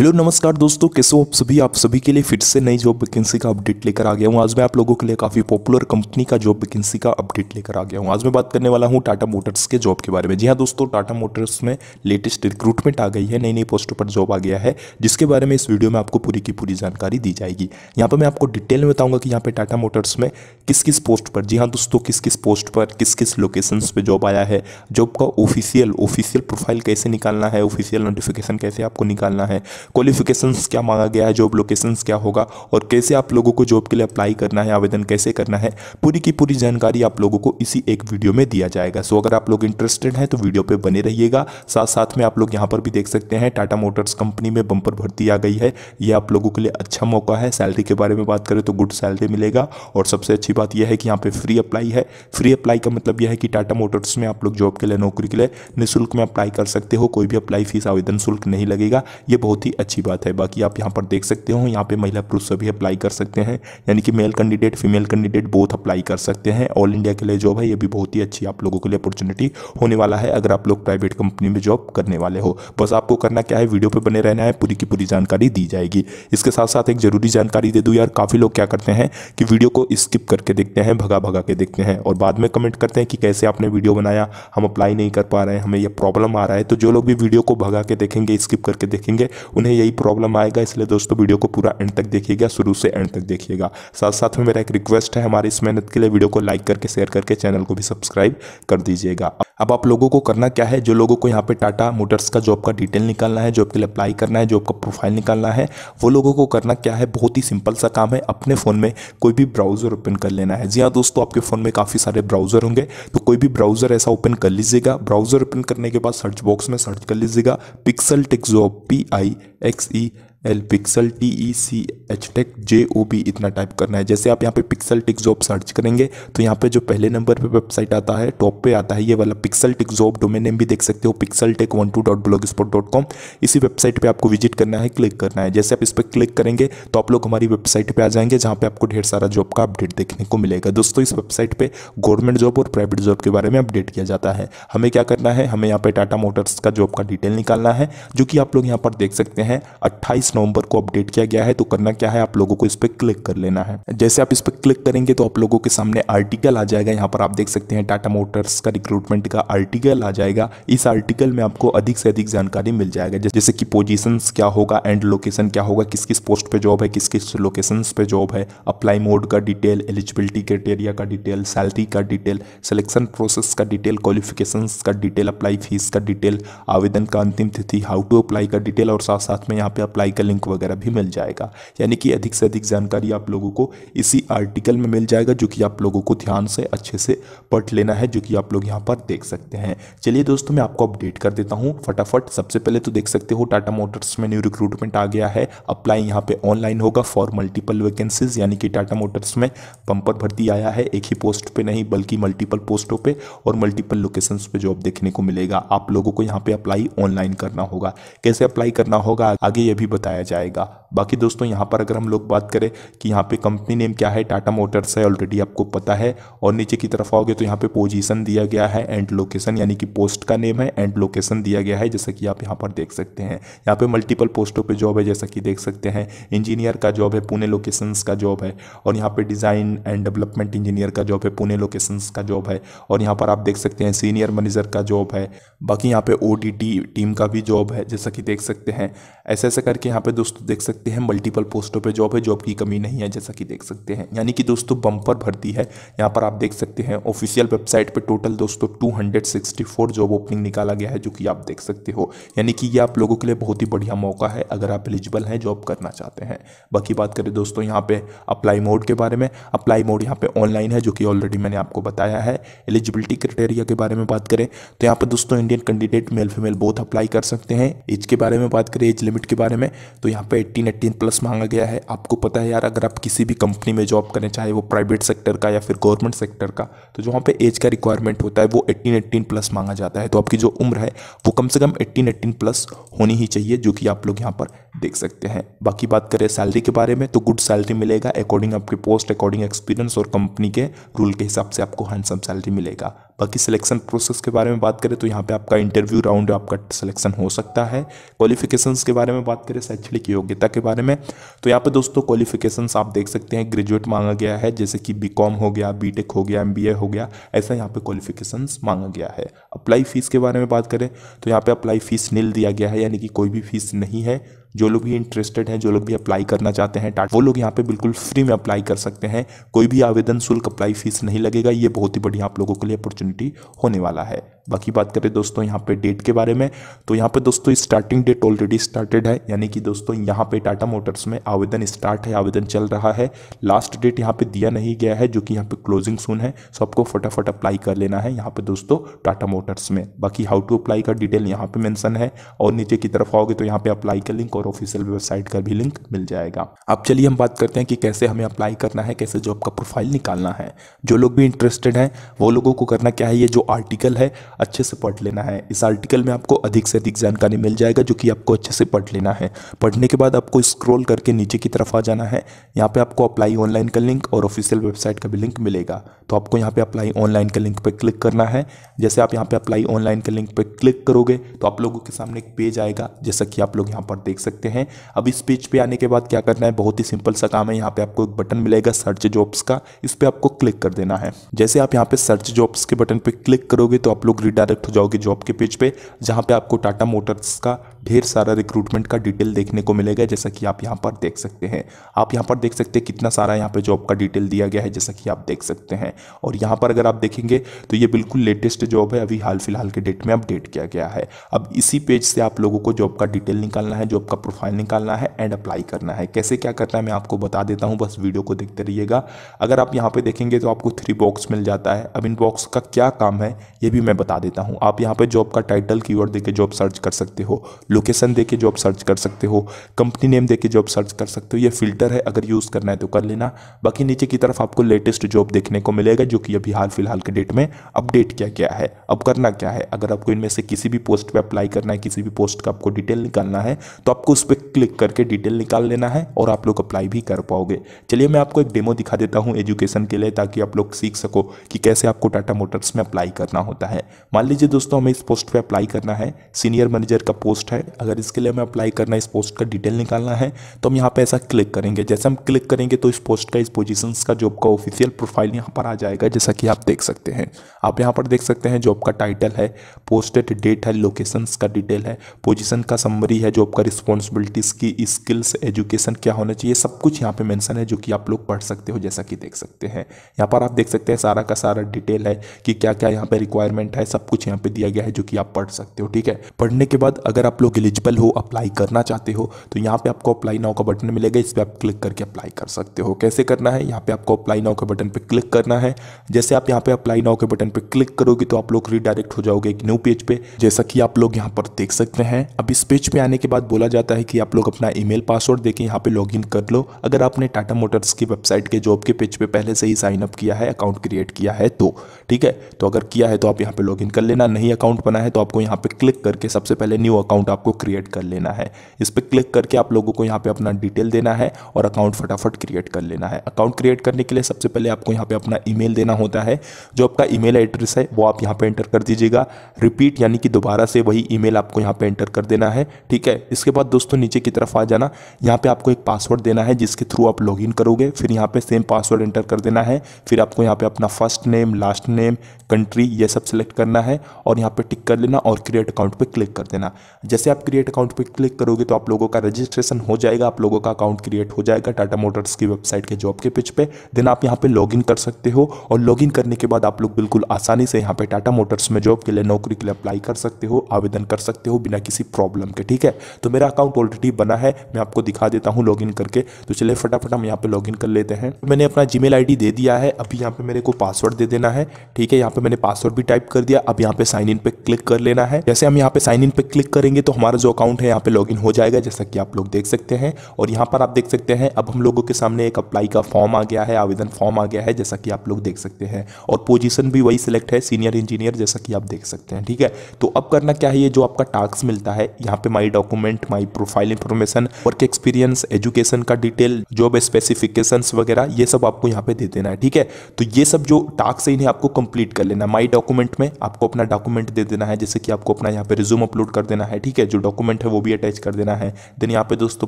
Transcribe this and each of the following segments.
hello नमस्कार दोस्तों कैसे हो आप सभी आप सभी के लिए फिर से नई जॉब वैकेंसी का अपडेट लेकर आ गया हूँ आज मैं आप लोगों के लिए काफ़ी पॉपुलर कंपनी का जॉब वैकेंसी का अपडेट लेकर आ गया हूँ आज मैं बात करने वाला हूँ टाटा मोटर्स के जॉब के बारे में जी हाँ दोस्तों टाटा मोटर्स में लेटेस्ट रिक्रूटमेंट आ गई है नई नई पोस्टों पर जॉब आ गया है जिसके बारे में इस वीडियो में आपको पूरी की पूरी जानकारी दी जाएगी यहाँ पर मैं आपको डिटेल में बताऊँगा कि यहाँ पर टाटा मोटर्स में किस किस पोस्ट पर जी हाँ दोस्तों किस किस पोस्ट पर किस किस लोकेशन पर जॉब आया है जॉब का ऑफिशियल ऑफिशियल प्रोफाइल कैसे निकालना है ऑफिशियल नोटिफिकेशन कैसे आपको निकालना है क्वालिफिकेशन क्या मांगा गया है जॉब लोकेशंस क्या होगा और कैसे आप लोगों को जॉब के लिए अप्लाई करना है आवेदन कैसे करना है पूरी की पूरी जानकारी आप लोगों को इसी एक वीडियो में दिया जाएगा सो अगर आप लोग इंटरेस्टेड हैं तो वीडियो पर बने रहिएगा साथ साथ में आप लोग यहाँ पर भी देख सकते हैं टाटा मोटर्स कंपनी में बंपर भर्ती आ गई है ये आप लोगों के लिए अच्छा मौका है सैलरी के बारे में बात करें तो गुड सैलरी मिलेगा और सबसे अच्छी बात यह है कि यहाँ पे फ्री अप्लाई है फ्री अप्लाई का मतलब यह है कि टाटा मोटर्स में आप लोग जॉब के लिए नौकरी के लिए निःशुल्क में अप्लाई कर सकते हो कोई भी अप्लाई फीस आवेदन शुल्क नहीं लगेगा यह बहुत ही ही अच्छी बात है बाकी आप यहाँ पर देख सकते हो यहाँ पे महिला पुरुष सभी अप्लाई कर सकते हैं यानी कि male candidate female candidate both apply कर सकते हैं ऑल इंडिया के लिए जॉब है ये भी बहुत ही अच्छी आप लोगों के लिए अपॉर्चुनिटी होने वाला है अगर आप लोग प्राइवेट कंपनी में जॉब करने वाले हो बस आपको करना क्या है वीडियो पर बने रहना है पूरी की पूरी जानकारी दी जाएगी इसके साथ साथ एक जरूरी जानकारी दे दूँ यार काफ़ी लोग क्या करते हैं कि वीडियो को स्किप करके देखते हैं भगा भगा के देखते हैं और बाद में कमेंट करते हैं कि कैसे आपने वीडियो बनाया हम अप्लाई नहीं कर पा रहे हैं हमें यह प्रॉब्लम आ रहा है तो जो लोग भी वीडियो को भगा के देखेंगे स्किप करके देखेंगे उन्हें यही प्रॉब्लम आएगा इसलिए दोस्तों वीडियो को पूरा एंड तक देखिएगा शुरू से एंड तक देखिएगा साथ साथ में मेरा एक रिक्वेस्ट है हमारी इस मेहनत के लिए वीडियो को लाइक करके शेयर करके चैनल को भी सब्सक्राइब कर दीजिएगा अब आप लोगों को करना क्या है जो लोगों को यहाँ पे टाटा मोटर्स का जॉब का डिटेल निकालना है जॉब के लिए अप्लाई करना है जॉब का प्रोफाइल निकालना है वो लोगों को करना क्या है बहुत ही सिंपल सा काम है अपने फ़ोन में कोई भी ब्राउज़र ओपन कर लेना है जी हाँ दोस्तों आपके फ़ोन में काफ़ी सारे ब्राउज़र होंगे तो कोई भी ब्राउज़र ऐसा ओपन कर लीजिएगा ब्राउज़र ओपन करने के बाद सर्च बॉक्स में सर्च कर लीजिएगा pixel job P I X E L pixel T E C H tech J O B इतना टाइप करना है जैसे आप यहाँ पे पिक्सल टिक जॉब सर्च करेंगे तो यहाँ पे जो पहले नंबर पे वेबसाइट आता है टॉप पे आता है ये वाला pixel tech job domain name भी देख सकते हो pixel tech one two dot blog spot dot com इसी वेबसाइट पे आपको विजिट करना है क्लिक करना है जैसे आप इस पर क्लिक करेंगे तो आप लोग हमारी वेबसाइट पर आ जाएंगे जहाँ पे आपको ढेर सारा जॉब का अपडेट देखने को मिलेगा दोस्तों इस वेबसाइट पर गवर्नमेंट जॉब और प्राइवेट जॉब के बारे में अपडेट किया जाता है हमें क्या करना है हमें यहाँ पर टाटा मोटर्स का जॉब का डिटेल निकालना है जो कि आप लोग यहाँ पर देख सकते हैं अट्ठाईस पाँच नवंबर को अपडेट किया गया है तो करना क्या है आप लोगों को इस पर क्लिक कर लेना है जैसे आप इस पर क्लिक करेंगे तो आप लोगों के सामने आर्टिकल आ जाएगा यहाँ पर आप देख सकते हैं टाटा मोटर्स का रिक्रूटमेंट का आर्टिकल आ जाएगा इस आर्टिकल में आपको अधिक से अधिक जानकारी मिल जाएगा जैसे कि पोजिशन क्या होगा एंड लोकेशन क्या होगा किस किस पोस्ट पे जॉब है किस किस लोकेशन पे जॉब है अप्लाई मोड का डिटेल एलिजिबिलिटी क्राइटेरिया का डिटेल सैलरी का डिटेल सिलेक्शन प्रोसेस का डिटेल क्वालिफिकेशन का डिटेल अप्लाई फीस का डिटेल आवेदन का अंतिम तिथि हाउ टू अप्लाई का डिटेल और साथ साथ में यहाँ पे अप्लाई का लिंक वगैरह भी मिल जाएगा यानी कि अधिक से अधिक जानकारी आप लोगों को इसी आर्टिकल में मिल जाएगा जो कि आप लोगों को ध्यान से अच्छे से पढ़ लेना है जो कि आप लोग यहाँ पर देख सकते हैं चलिए दोस्तों मैं आपको अपडेट कर देता हूँ फटाफट सबसे पहले तो देख सकते हो टाटा मोटर्स में न्यू रिक्रूटमेंट आ गया है अप्लाई यहाँ पे ऑनलाइन होगा फॉर मल्टीपल वैकेंसीज यानी कि टाटा मोटर्स में पंपर भर्ती आया है एक ही पोस्ट पे नहीं बल्कि मल्टीपल पोस्टों पे और मल्टीपल लोकेशंस पे जॉब देखने को मिलेगा आप लोगों को यहाँ पे अप्लाई ऑनलाइन करना होगा कैसे अप्लाई करना होगा आगे ये भी बताया बताया जाएगा बाकी दोस्तों यहाँ पर अगर हम लोग बात करें कि यहाँ पे कंपनी नेम क्या है टाटा मोटर्स है ऑलरेडी आपको पता है और नीचे की तरफ आओगे तो यहाँ पे पोजीशन दिया गया है एंड लोकेशन यानी कि पोस्ट का नेम है एंड लोकेशन दिया गया है जैसा कि आप यहाँ पर देख सकते हैं यहाँ पे मल्टीपल पोस्टों पे जॉब है जैसा कि देख सकते हैं इंजीनियर का जॉब है पुणे लोकेशन का जॉब है और यहाँ पर डिज़ाइन एंड डेवलपमेंट इंजीनियर का जॉब है पुणे लोकेशन का जॉब है और यहाँ पर आप देख सकते हैं सीनियर मैनेजर का जॉब है बाकी यहाँ पर ओ टीम का भी जॉब है जैसा कि देख सकते हैं ऐसे ऐसे करके यहाँ पे दोस्तों देख सकते हैं मल्टीपल पोस्टों पे जॉब है जॉब की कमी नहीं है जैसा कि देख सकते हैं यानी कि दोस्तों बम्पर भर्ती है यहाँ पर आप देख सकते हैं ऑफिशियल वेबसाइट पे टोटल दोस्तों 264 जॉब ओपनिंग निकाला गया है जो कि आप देख सकते हो यानी कि ये आप लोगों के लिए बहुत ही बढ़िया मौका है अगर आप एलिजिबल हैं जॉब करना चाहते हैं बाकी बात करें दोस्तों यहाँ पे अप्लाई मोड के बारे में अप्लाई मोड यहाँ पे ऑनलाइन है जो कि ऑलरेडी मैंने आपको बताया है एलिजिबिलिटी क्राइटेरिया के बारे में बात करें तो यहाँ पर दोस्तों Indian candidate male female both apply कर सकते हैं एज के बारे में बात करें एज लिमिट के बारे में तो यहाँ पे एट्टीन एट्टीन प्लस मांगा गया है आपको पता है यार अगर आप किसी भी कंपनी में जॉब करें चाहे वो प्राइवेट सेक्टर का या फिर गवर्नमेंट सेक्टर का तो जहाँ पे एज का रिक्वायरमेंट होता है वो एट्टीन एट्टीन प्लस मांगा जाता है तो आपकी जो उम्र है वो कम से कम एट्टीन एट्टीन प्लस होनी ही चाहिए जो कि आप लोग यहाँ पर देख सकते हैं बाकी बात करें सैलरी के बारे में तो गुड सैलरी मिलेगा अकॉर्डिंग आपके पोस्ट अकॉर्डिंग एक्सपीरियंस और कंपनी के रूल के हिसाब से आपको हैंडसम सैलरी मिलेगा बाकी सिलेक्शन प्रोसेस के बारे में बात करें तो यहाँ पे आपका इंटरव्यू राउंड आपका सिलेक्शन हो सकता है क्वालिफिकेशन के बारे में बात करें शैक्षणिक योग्यता के बारे में तो यहाँ पे दोस्तों क्वालिफिकेशन आप देख सकते हैं ग्रेजुएट मांगा गया है जैसे कि बी हो गया बी हो गया एम हो गया ऐसा यहाँ पर क्वालिफिकेशन मांगा गया है अप्लाई फीस के बारे में बात करें तो यहाँ पर अप्लाई फीस नील दिया गया है यानी कि कोई भी फीस नहीं है जो लोग भी इंटरेस्टेड हैं जो लोग भी अप्लाई करना चाहते हैं वो लोग यहाँ पे बिल्कुल फ्री में अप्लाई कर सकते हैं कोई भी आवेदन शुल्क अप्लाई फीस नहीं लगेगा ये बहुत ही बढ़िया आप लोगों के लिए अपॉर्चुनिटी होने वाला है बाकी बात करें दोस्तों यहाँ पे डेट के बारे में तो यहाँ पे दोस्तों स्टार्टिंग डेट ऑलरेडी स्टार्टेड है यानी कि दोस्तों यहाँ पे टाटा मोटर्स में आवेदन स्टार्ट है आवेदन चल रहा है लास्ट डेट यहाँ पे दिया नहीं गया है जो कि यहाँ पे क्लोजिंग सुन है सो आपको फटाफट अप्लाई कर लेना है यहाँ पे दोस्तों टाटा मोटर्स में बाकी हाउ टू अप्लाई का डिटेल यहाँ पे मैंसन है और नीचे की तरफ आओगे तो यहाँ पे अप्लाई का लिंक और ऑफिशियल वेबसाइट का भी लिंक मिल जाएगा अब चलिए हम बात करते हैं कि कैसे हमें अप्लाई करना है कैसे जॉब का प्रोफाइल निकालना है जो लोग भी इंटरेस्टेड हैं वो लोगों को करना क्या है ये जो आर्टिकल है अच्छे से पढ़ लेना है इस आर्टिकल में आपको अधिक से अधिक जानकारी मिल जाएगा जो कि आपको अच्छे से पढ़ लेना है पढ़ने के बाद आपको स्क्रॉल करके नीचे की तरफ आ जाना है यहाँ पे आपको अप्लाई ऑनलाइन का लिंक और ऑफिशियल वेबसाइट का भी लिंक मिलेगा तो आपको यहाँ पे अप्लाई ऑनलाइन का लिंक पर क्लिक करना है जैसे आप यहाँ पे अप्लाई ऑनलाइन के लिंक पर क्लिक करोगे तो आप लोगों के सामने एक पेज आएगा जैसा कि आप लोग यहाँ पर देख सकते हैं अब इस पेज पे आने के बाद क्या करना है बहुत ही सिंपल सा काम है यहाँ पे आपको एक बटन मिलेगा सर्च जॉब्स का इस पर आपको क्लिक कर देना है जैसे आप यहाँ पे सर्च जॉब्स के बटन पर क्लिक करोगे तो आप लोग डायरेक्ट हो जाओगे जॉब के पेज पे जहां पे आपको टाटा मोटर्स का ढेर सारा रिक्रूटमेंट का डिटेल देखने को मिलेगा जैसा कि आप यहाँ पर देख सकते हैं आप यहाँ पर देख सकते हैं कितना सारा यहाँ पर जॉब का डिटेल दिया गया है जैसा कि आप देख सकते हैं और यहाँ पर अगर आप देखेंगे तो ये बिल्कुल लेटेस्ट जॉब है अभी हाल फिलहाल के डेट में अपडेट किया गया है अब इसी पेज से आप लोगों को जॉब का डिटेल निकालना है जॉब का प्रोफाइल निकालना है एंड अप्लाई करना है कैसे क्या करना है मैं आपको बता देता हूँ बस वीडियो को देखते रहिएगा अगर आप यहाँ पर देखेंगे तो आपको थ्री बॉक्स मिल जाता है अब इन बॉक्स का क्या काम है ये भी मैं बता देता हूँ आप यहाँ पर जॉब का टाइटल की देकर जॉब सर्च कर सकते हो लोकेशन दे के आप सर्च कर सकते हो कंपनी नेम दे के जॉब सर्च कर सकते हो ये फिल्टर है अगर यूज़ करना है तो कर लेना बाकी नीचे की तरफ आपको लेटेस्ट जॉब देखने को मिलेगा जो कि अभी हाल फिलहाल के डेट में अपडेट किया गया है अब करना क्या है अगर आपको इनमें से किसी भी पोस्ट पर अप्लाई करना है किसी भी पोस्ट का आपको डिटेल निकालना है तो आपको उस पर क्लिक करके डिटेल निकाल लेना है और आप लोग अप्लाई भी कर पाओगे चलिए मैं आपको एक डेमो दिखा देता हूँ एजुकेशन के लिए ताकि आप लोग सीख सको कि कैसे आपको टाटा मोटर्स में अप्लाई करना होता है मान लीजिए दोस्तों हमें इस पोस्ट पर अप्लाई करना है सीनियर मैनेजर का पोस्ट है है अगर इसके लिए हमें अप्लाई करना है इस पोस्ट का डिटेल निकालना है तो हम यहाँ पे ऐसा क्लिक करेंगे जैसे हम क्लिक करेंगे तो इस पोस्ट का इस पोजीशन का जॉब का ऑफिशियल प्रोफाइल यहाँ पर आ जाएगा जैसा कि आप देख सकते हैं आप यहाँ पर देख सकते हैं जॉब का टाइटल है पोस्टेड डेट है लोकेशन का डिटेल है पोजिशन का समरी है जॉब का रिस्पॉन्सिबिलिटीज़ की स्किल्स एजुकेशन क्या होना चाहिए सब कुछ यहाँ पर मैंसन है जो कि आप लोग पढ़ सकते हो जैसा कि देख सकते हैं यहाँ पर आप देख सकते हैं सारा का सारा डिटेल है कि क्या क्या यहाँ पर रिक्वायरमेंट है सब कुछ यहाँ पर दिया गया है जो कि आप पढ़ सकते हो ठीक है पढ़ने के बाद अगर आप लोग लोग एलिजिबल हो अप्लाई करना चाहते हो तो यहाँ पे आपको अप्लाई नाउ का बटन मिलेगा इस पर आप क्लिक करके अप्लाई कर सकते हो कैसे करना है यहाँ पे आपको अप्लाई नाउ के बटन पर क्लिक करना है जैसे आप यहाँ पे अप्लाई नाउ के बटन पर क्लिक करोगे तो आप लोग रिडायरेक्ट हो जाओगे एक न्यू पेज पे जैसा कि आप लोग यहाँ पर देख सकते हैं अब इस पेज पे आने के बाद बोला जाता है कि आप लोग अपना ई पासवर्ड देके यहाँ पे लॉग कर लो अगर आपने टाटा मोटर्स की वेबसाइट के जॉब के पेज पर पहले से ही साइन अप किया है अकाउंट क्रिएट किया है तो ठीक है तो अगर किया है तो आप यहाँ पे लॉग कर लेना नहीं अकाउंट बना है तो आपको यहाँ पे क्लिक करके सबसे पहले न्यू अकाउंट आप आपको क्रिएट कर लेना है इस पर क्लिक करके आप लोगों को यहाँ पे अपना डिटेल देना है और अकाउंट फटाफट क्रिएट कर लेना है अकाउंट क्रिएट करने के लिए सबसे पहले आपको यहाँ पे अपना ईमेल देना होता है जो आपका ईमेल एड्रेस है वो आप यहाँ पे एंटर कर दीजिएगा रिपीट यानी कि दोबारा से वही ईमेल आपको यहाँ पे एंटर कर देना है ठीक है इसके बाद दोस्तों नीचे की तरफ आ जाना यहाँ पे आपको एक पासवर्ड देना है जिसके थ्रू आप लॉग करोगे फिर यहाँ पे सेम पासवर्ड एंटर कर देना है फिर आपको यहाँ पे अपना first name last name country ये सब सिलेक्ट करना है और यहाँ पे टिक कर लेना और क्रिएट अकाउंट पे क्लिक कर देना जैसे आप क्रिएट अकाउंट पर क्लिक करोगे तो आप लोगों का रजिस्ट्रेशन हो जाएगा आप लोगों का अकाउंट क्रिएट हो जाएगा टाटा मोटर्स की वेबसाइट के जॉब के पिच पे देन आप यहाँ पे लॉगिन कर सकते हो और लॉगिन करने के बाद आप लोग बिल्कुल आसानी से यहाँ पे टाटा मोटर्स में जॉब के लिए नौकरी के लिए अप्लाई कर सकते हो आवेदन कर सकते हो बिना किसी प्रॉब्लम के ठीक है तो मेरा अकाउंट ऑलरेडी बना है मैं आपको दिखा देता हूँ लॉग करके तो चले फटाफट हम यहाँ पे लॉग कर लेते हैं मैंने अपना जी मेल दे दिया है अभी यहाँ पे मेरे को पासवर्ड दे देना है ठीक है यहाँ पे मैंने पासवर्ड भी टाइप कर दिया अब यहाँ पे साइन इन पे क्लिक कर लेना है जैसे हम यहाँ पे साइन इन पे क्लिक करेंगे तो हमारा जो अकाउंट है यहाँ पे लॉगिन हो जाएगा जैसा कि आप लोग देख सकते हैं और यहाँ पर आप देख सकते हैं अब हम लोगों के सामने एक अप्लाई का फॉर्म आ गया है आवेदन फॉर्म आ गया है जैसा कि आप लोग देख सकते हैं और पोजिशन भी वही सिलेक्ट है सीनियर इंजीनियर जैसा कि आप देख सकते हैं ठीक है तो अब करना क्या है ये जो आपका टास्क मिलता है यहाँ पे my document my profile information work experience education का डिटेल जॉब स्पेसिफिकेशन वगैरह ये सब आपको यहाँ पे दे देना है ठीक है तो ये सब जो टास्क है इन्हें आपको कंप्लीट कर लेना माई डॉक्यूमेंट में आपको अपना डॉक्यूमेंट दे देना है जैसे कि आपको अपना यहाँ पे रिज्यूम अपलोड कर देना है ठीक है जो डॉक्यूमेंट है वो भी अटैच कर देना है देन यहाँ पे दोस्तों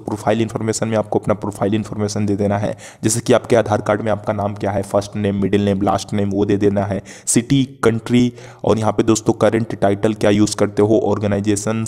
प्रोफाइल इन्फॉर्मेशन में आपको अपना प्रोफाइल इन्फॉर्मेशन दे देना है जैसे कि आपके आधार कार्ड में आपका नाम क्या है first name middle name last name वो दे देना है सिटी कंट्री और यहाँ पे दोस्तों करंट टाइटल क्या यूज़ करते हो ऑर्गेनाइजेशन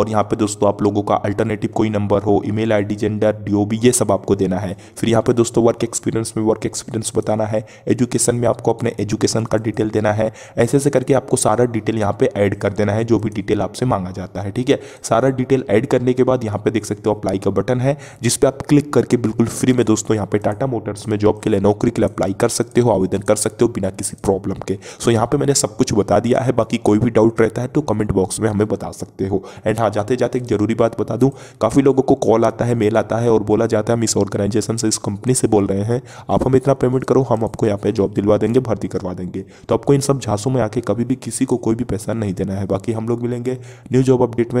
और यहाँ पे दोस्तों आप लोगों का अल्टरनेटिव कोई नंबर हो ई मेल जेंडर डी ये सब आपको देना है फिर यहाँ पे दोस्तों वर्क एक्सपीरियंस में वर्क एक्सपीरियंस बताना है एजुकेशन में आपको अपने एजुकेशन का डिटेल देना है ऐसे ऐसे करके आपको सारा डिटेल यहाँ पे ऐड कर देना है जो भी डिटेल आपसे मांगा जाता है ठीक है है सारा डिटेल ऐड करने के बाद यहाँ पे देख सकते हो अप्लाई का बटन है जिस पे आप क्लिक करके बिल्कुल फ्री में दोस्तों यहाँ पे टाटा मोटर्स में जॉब के लिए नौकरी के लिए अप्लाई कर सकते हो आवेदन कर सकते हो बिना किसी प्रॉब्लम के सो यहाँ पे मैंने सब कुछ बता दिया है बाकी कोई भी डाउट रहता है तो कमेंट बॉक्स में हमें बता सकते हो एंड हाँ जाते जाते एक जरूरी बात बता दूँ काफ़ी लोगों को कॉल आता है मेल आता है और बोला जाता है हम इस ऑर्गेनाइजेशन से इस कंपनी से बोल रहे हैं आप हमें इतना पेमेंट करो हम आपको यहाँ पर जॉब दिलवा देंगे भर्ती करवा देंगे तो आपको इन सब झांसों में आके कभी भी किसी को कोई भी पैसा नहीं देना है बाकी हम लोग मिलेंगे न्यू जॉब अपडेट में